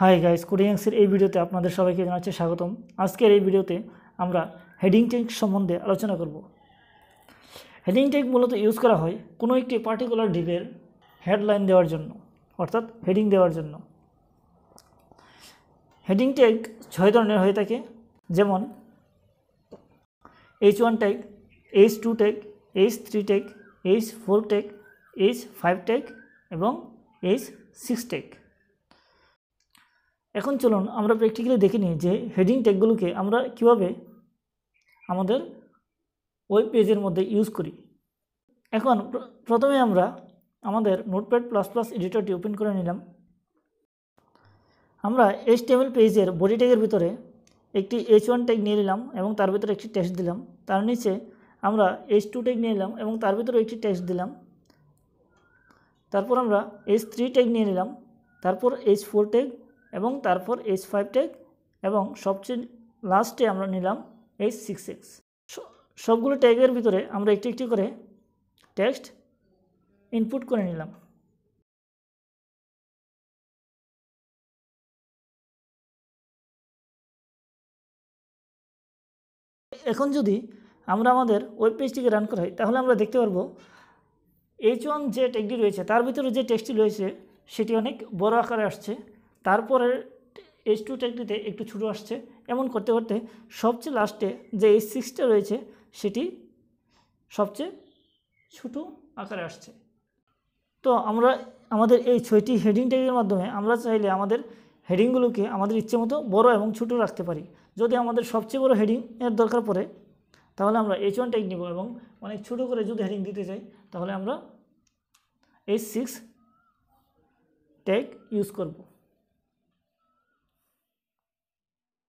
hi guys কোডিংসের এই ভিডিওতে আপনাদের সবাইকে জানাচ্ছি স্বাগতম আজকের এই ভিডিওতে আমরা হেডিং ট্যাগ সম্বন্ধে আলোচনা করব হেডিং ট্যাগ মূলত ইউজ করা হয় কোনো একটি পার্টিকুলার ডিবের হেডলাইন দেওয়ার জন্য অর্থাৎ হেডিং দেওয়ার জন্য হেডিং ট্যাগ ছয় ধরনের হয়ে থাকে যেমন H one tag H two tag H three tag H four tag H five tag এবং এইচ সিক্স ট্যাগ এখন চলুন আমরা প্র্যাকটিক্যালি দেখে নিই যে হেডিং ট্যাগগুলোকে আমরা কিভাবে আমাদের ওয়েব পেজের মধ্যে ইউজ করি এখন প্রথমে আমরা আমাদের নোটপ্যাড প্লাস প্লাস এডিটরটি ওপেন করে নিলাম আমরা এইচ টেবিল পেজের বডি ট্যাগের ভিতরে একটি এইচ ওয়ান ট্যাগ নিয়ে নিলাম এবং তার ভিতরে একটি টেক্সট দিলাম তার নিচে আমরা এইচ টু ট্যাগ নিয়ে নিলাম এবং তার ভিতরে একটি টেক্সট দিলাম তারপর আমরা এইচ থ্রি ট্যাগ নিয়ে নিলাম তারপর এইচ ফোর ট্যাগ এবং তারপর এইচ ফাইভ টেক এবং সবচেয়ে লাস্টে আমরা নিলাম এইচ সিক্স এক্স সবগুলো ট্যাগের ভিতরে আমরা একটি একটি করে টেক্সট ইনপুট করে নিলাম এখন যদি আমরা আমাদের ওয়েব পেজটিকে রান করাই তাহলে আমরা দেখতে পারবো এইচ ওয়ান যে ট্যাগটি রয়েছে তার ভিতরে যে টেক্সটটি রয়েছে সেটি অনেক বড় আকারে আসছে তারপরে এইচ টু ট্যাঙ্কটিতে একটু ছুটো আসছে এমন করতে করতে সবচেয়ে লাস্টে যে এইচ সিক্সটা রয়েছে সেটি সবচেয়ে ছোটো আকারে আসছে তো আমরা আমাদের এই ছয়টি হেডিং ট্যাগের মাধ্যমে আমরা চাইলে আমাদের হেডিংগুলোকে আমাদের ইচ্ছে মতো বড়ো এবং ছোটো রাখতে পারি যদি আমাদের সবচেয়ে বড় হেডিংয়ের দরকার পড়ে তাহলে আমরা এইচ ওয়ান ট্যাগ নেব এবং অনেক ছোটো করে যদি হেডিং দিতে চাই তাহলে আমরা এইচ সিক্স ট্যাগ ইউজ করবো